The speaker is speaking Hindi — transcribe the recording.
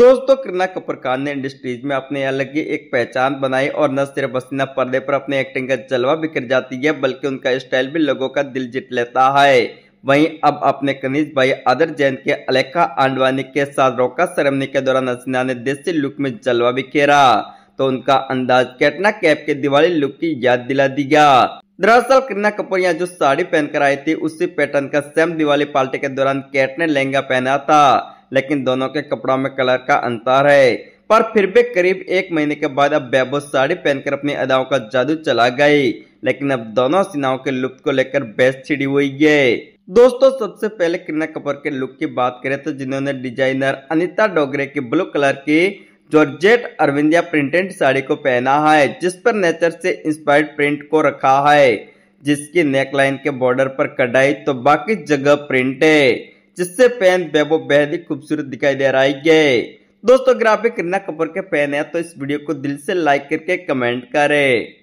दोस्तों कृणा कपूर खान ने इंडस्ट्रीज में अपने अलग ही एक पहचान बनाई और न सिर्फ हसीना पर्दे पर अपने एक्टिंग का जलवा बिखर जाती है बल्कि उनका स्टाइल भी लोगों का दिल जीत लेता है वहीं अब अपने कनीज भाई आदर जैन के अलेखा आंडवानी के साथ रोका सरमनी के दौरान हसीना ने देसी लुक में जलवा बिखेरा तो उनका अंदाज कैटना कैप के दिवाली लुक की याद दिला दिया दरअसल करना कपूर यहाँ जो साड़ी पहनकर आई थी उसी पैटर्न का सेम दिवाली पार्टी के दौरान कैट ने लहंगा पहना था लेकिन दोनों के कपड़ों में कलर का अंतर है पर फिर भी करीब एक महीने के बाद अब बेबो साड़ी पहनकर अपनी अदाओं का जादू चला गई लेकिन अब दोनों सिनाओं के लुक को लेकर बेस छिड़ी हुई है दोस्तों सबसे पहले किन्ना कपूर के लुक की बात करें तो जिन्होंने डिजाइनर अनिता डोगरे की ब्लू कलर की जॉर्जेट अरविंदिया प्रिंटेड साड़ी को पहना है जिस पर नेचर से इंस्पायर्ड प्रिंट को रखा है जिसकी नेकलाइन के बॉर्डर पर कढ़ाई तो बाकी जगह प्रिंट है जिससे पेन बेबो बेहद ही खूबसूरत दिखाई दे रहा है दोस्तों ग्राफिक करीना कपूर के पेन है तो इस वीडियो को दिल से लाइक करके कमेंट करें